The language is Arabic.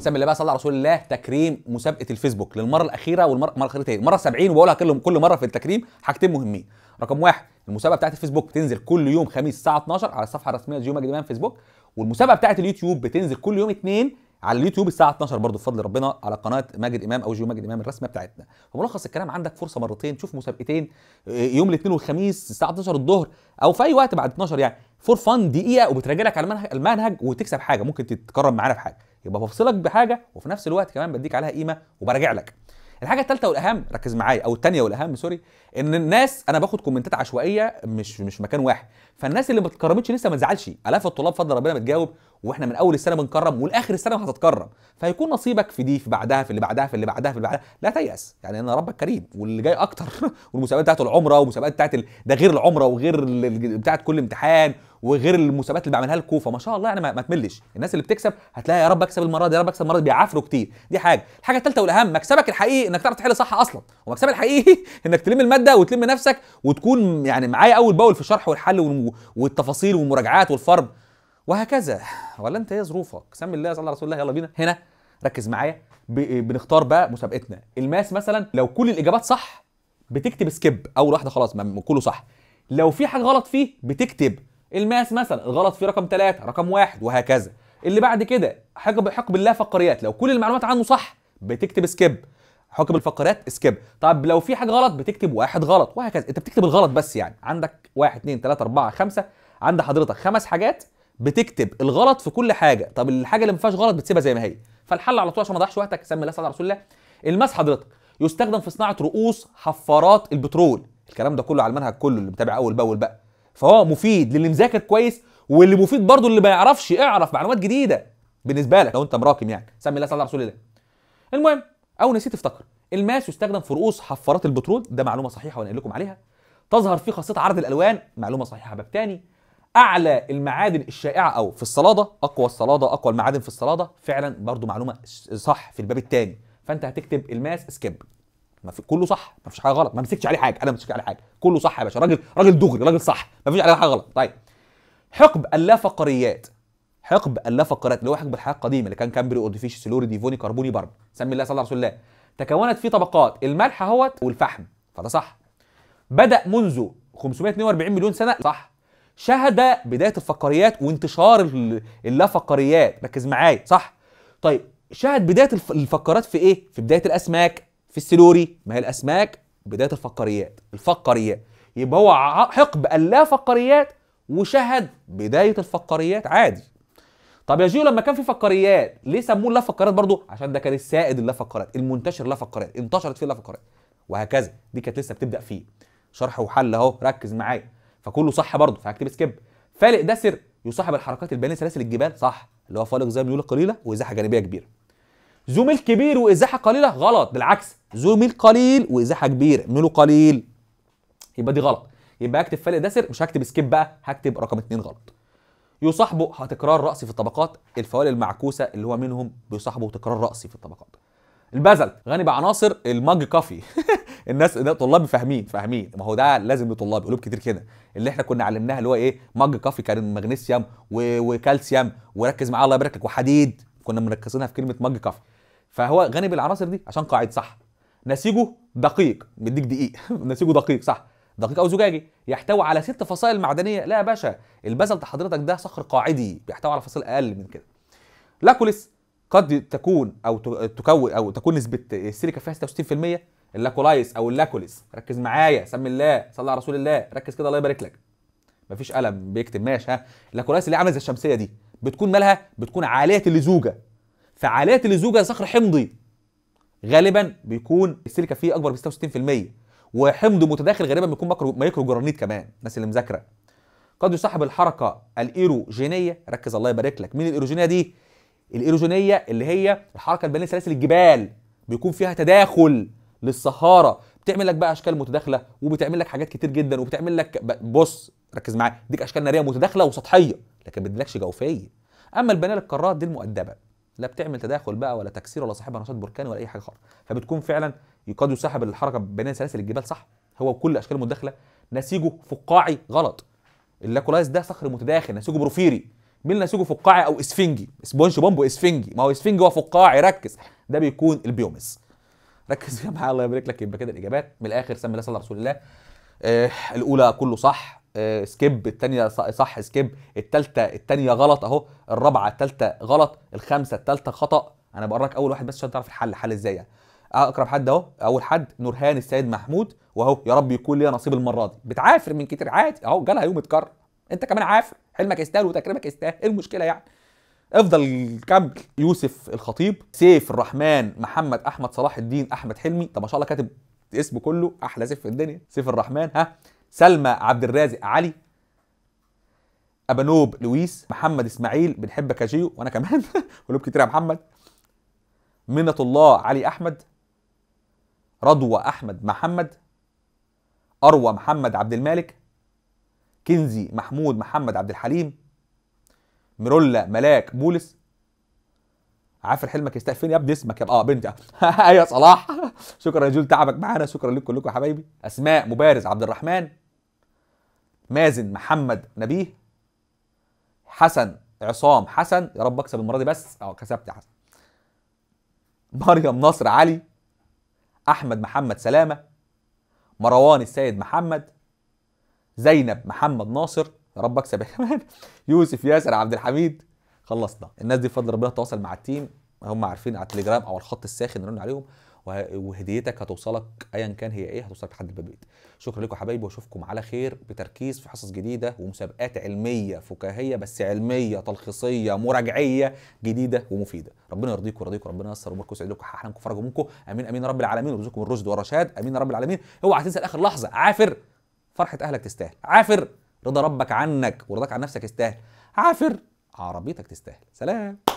نسمي الله بقى صلى على رسول الله تكريم مسابقه الفيسبوك للمره الاخيره والمره الاخيره الاخيره المره 70 وبقولها كل مره في التكريم حاجتين مهمين رقم واحد المسابقه بتاعت الفيسبوك بتنزل كل يوم خميس الساعه 12 على الصفحه الرسميه لجيو ماجد امام فيسبوك والمسابقه بتاعت اليوتيوب بتنزل كل يوم اثنين على اليوتيوب الساعه 12 برضه بفضل ربنا على قناه ماجد امام او جيو ماجد امام الرسميه بتاعتنا فملخص الكلام عندك فرصه مرتين تشوف مسابقتين آه، يوم الاثنين والخميس الساعه 12 الظهر او في اي وقت بعد 12 يعني فور فان دقيقه وبتراجع لك على المنهج وتكسب حاجه ممكن تتكرم معانا في حاجه يبقى بفصلك بحاجه وفي نفس الوقت كمان بديك عليها قيمه وبراجع لك الحاجه الثالثه والاهم ركز معايا او الثانيه والاهم سوري ان الناس انا باخد كومنتات عشوائيه مش مش مكان واحد فالناس اللي ما اتكرمتش لسه ما تزعلش الاف الطلاب فضل ربنا بتجاوب واحنا من اول السنه بنكرم ولاخر السنه هتتكرم فهيكون نصيبك في دي في بعدها في اللي بعدها في اللي بعدها في اللي بعدها لا تيأس يعني انا ربك كريم واللي جاي اكتر والمسابقات بتاعت العمره والمسابقات بتاعت ال... ده غير العمره وغير ال... بتاعت كل امتحان وغير المسابقات اللي بعملها لكم فما شاء الله يعني ما, ما تملش الناس اللي بتكسب هتلاقي يا رب اكسب المره دي يا رب اكسب المره دي بيعافروا كتير دي حاجه الحاجه الثالثه والاهم مكسبك الحقيقي انك تعرف تحل صح اصلا ومكسبك الحقيقي انك تلم الماده وتلم نفسك وتكون يعني معايا اول باول في الشرح والحل والتفاصيل والمراجعات والفرض وهكذا ولا انت ايه ظروفك سمي الله صلى رسول الله يلا بينا هنا ركز معايا بنختار بقى مسابقتنا الماس مثلا لو كل الاجابات صح بتكتب سكيب اول واحده خلاص كله صح لو في حاجه غلط فيه بتكتب الماس مثلا الغلط فيه رقم ثلاثة رقم واحد وهكذا اللي بعد كده حاجه حكم بالله فقريات لو كل المعلومات عنه صح بتكتب سكيب حكم الفقرات سكيب طب لو في حاجه غلط بتكتب واحد غلط وهكذا انت بتكتب الغلط بس يعني عندك واحد اثنين ثلاثة أربعة خمسة عند حضرتك خمس حاجات بتكتب الغلط في كل حاجه طب الحاجه اللي ما فيهاش غلط بتسيبها زي ما هي فالحل على طول عشان ما اضيعش وقتك سمي الله على رسول الله الماس حضرتك يستخدم في صناعه رؤوس حفارات البترول الكلام ده كله على المنهج كله اللي متابع اول باول بقى فهو مفيد للي مذاكر كويس واللي مفيد برضه اللي ما يعرفش اعرف معلومات جديده بالنسبه لك لو انت مراكم يعني سمي الله على رسول الله المهم او نسيت افتكر الماس يستخدم في رؤوس حفارات البترول ده معلومه صحيحه وانا لكم عليها تظهر فيه خاصيه عرض الالوان معلومه صحيحه باب تاني اعلى المعادن الشائعه او في الصلاده اقوى الصلاده اقوى المعادن في الصلاده فعلا برضو معلومه صح في الباب الثاني فانت هتكتب الماس سكيب ما في كله صح ما فيش حاجه غلط ما مسكتش عليه حاجه انا ما مسكتش عليه حاجه كله صح يا باشا راجل راجل دغري راجل صح ما فيش عليه حاجه غلط طيب حقب اللافقريات حقب اللافقريات اللي هو حقب الحياه القديمه اللي كان كامبري اوديفيش سلوري ديفوني كربوني برب سمي الله صلى الله عليه الله تكونت في طبقات الملح اهوت والفحم فده صح بدا منذ 542 مليون سنه صح شهد بدايه الفقريات وانتشار اللافقريات ركز معايا صح طيب شهد بدايه الفقرات في ايه في بدايه الاسماك في السلوري ما هي الاسماك بدايه الفقريات الفقريات يبقى هو حقب اللافقريات وشهد بدايه الفقريات عادي طب يا جيو لما كان في فقريات ليه سموه اللافقريات برضه عشان ده كان السائد اللافقريات المنتشر اللافقريات انتشرت فيه اللافقريات وهكذا دي كانت لسه بتبدا فيه شرح وحل اهو ركز معايا فكله صح برضه فهكتب سكيب فالق دسر يصاحب الحركات البانيه سلاسل الجبال صح اللي هو فالق زي ميوله قليله وازاحه جانبيه كبيره زوم كبير وازاحه قليله غلط بالعكس زوم قليل وازاحه كبيره ميوله قليل يبقى دي غلط يبقى هكتب فالق دسر مش هكتب سكيب بقى هكتب رقم اثنين غلط يصاحبه تكرار رأسي في الطبقات الفوالق المعكوسة اللي هو منهم بيصاحبه تكرار رأسي في الطبقات البزل غني بعناصر المج كافي الناس ده طلابي فاهمين فاهمين ما هو ده لازم لطلاب قلوب كتير كده اللي احنا كنا علمناها اللي هو ايه مج كافي كان مغنيسيوم وكالسيوم وركز معاه الله يبارك لك وحديد كنا مركزينها في كلمه مج كافي فهو غني بالعناصر دي عشان قاعده صح نسيجه دقيق مديك دقيق نسيجه دقيق صح دقيق او زجاجي يحتوي على ست فصائل معدنيه لا يا باشا ده حضرتك ده صخر قاعدي بيحتوي على فصائل اقل من كده لاكوليس قد تكون او تكون او تكون نسبه السيليكا فيها 66% اللاكولايس او اللاكوليس ركز معايا سمي الله صلى على رسول الله ركز كده الله يبارك لك مفيش قلم بيكتب ماشي ها اللاكولايس اللي عامله زي الشمسيه دي بتكون مالها بتكون عاليه اللزوجه فعاليه اللزوجه صخر حمضي غالبا بيكون السيليكا فيه اكبر من 66% وحمض متداخل غالبا بيكون مايكرو جرانيت كمان الناس اللي مذاكره قد يصاحب الحركه الايروجينيه ركز الله يبارك لك مين الايروجينيه دي الايروجينيه اللي هي الحركه البنيه سلاسل الجبال بيكون فيها تداخل للصحارى بتعمل لك بقى اشكال متداخله وبتعمل لك حاجات كتير جدا وبتعمل لك بص ركز معايا ديك اشكال ناريه متداخله وسطحيه لكن ما بتديلكش جوفيه اما البنيه القارات دي المؤدبه لا بتعمل تداخل بقى ولا تكسير ولا صاحبها نشاط بركاني ولا اي حاجه خالص فبتكون فعلا قد يسحب الحركه بنيه سلاسل الجبال صح هو كل اشكال متداخله نسيجه فقاعي غلط اللاكولايز ده صخر متداخل نسيجه بروفيري ميل نسيجه فقاعي او اسفنجي سبونج بومب اسفنجي ما هو اسفنجي هو فقاعي ركز ده بيكون البيومس ركز يا جماعه الله يبارك لك يبقى كده الاجابات من الاخر سمي الله صلى رسول الله آه الاولى كله صح آه سكيب الثانيه صح سكيب الثالثه الثانيه غلط اهو الرابعه الثالثه غلط الخامسه الثالثه خطا انا بقراك اول واحد بس عشان تعرف الحل حل ازاي يعني اقرب حد اهو اول حد نورهان السيد محمود واهو يا رب يكون ليا نصيب المره دي بتعافر من كتير عادي اهو جالها يوم اتكرر انت كمان عارف حلمك يستاهل وتكريمك يستاهل ايه المشكله يعني افضل كمل يوسف الخطيب سيف الرحمن محمد احمد صلاح الدين احمد حلمي طب ما شاء الله كاتب اسمه كله احلى سيف في الدنيا سيف الرحمن ها سلمى عبد الرازق علي ابانوب لويس محمد اسماعيل بنحبك يا جيو وانا كمان قلوب كتير يا محمد منة الله علي احمد رضوى احمد محمد اروى محمد عبد المالك كنزي محمود محمد عبد الحليم ميرولا ملاك بولس عافر حلمك يستقفين يا ابني اسمك يا اه بنتي ايوه صلاح شكرا يا جول تعبك معانا شكرا لكم كلكم يا حبايبي اسماء مبارز عبد الرحمن مازن محمد نبيه حسن عصام حسن يا رب اكسب المره دي بس اه كسبت يا حسن مريم نصر علي احمد محمد سلامه مروان السيد محمد زينب محمد ناصر يا رب اكسب كمان يوسف ياسر عبد الحميد خلصنا الناس دي بفضل ربنا تواصل مع التيم هم عارفين على التليجرام او الخط الساخن اللي عليهم وهديتك هتوصلك ايا كان هي ايه هتوصلك لحد البيت شكرا لكم حبايبي واشوفكم على خير بتركيز في حصص جديده ومسابقات علميه فكاهيه بس علميه تلخيصيه مراجعيه جديده ومفيده ربنا يرضيكم ويرضيكم ربنا ييسر اموركم ويسعد لكم احلامكم وفرج امين امين رب العالمين ويرزقكم الرشد والرشاد امين رب العالمين اوعى تنسى لاخر لحظه عافر فرحه اهلك تستاهل عافر رضا ربك عنك ورضاك عن نفسك يستاهل عافر عربيتك تستاهل سلام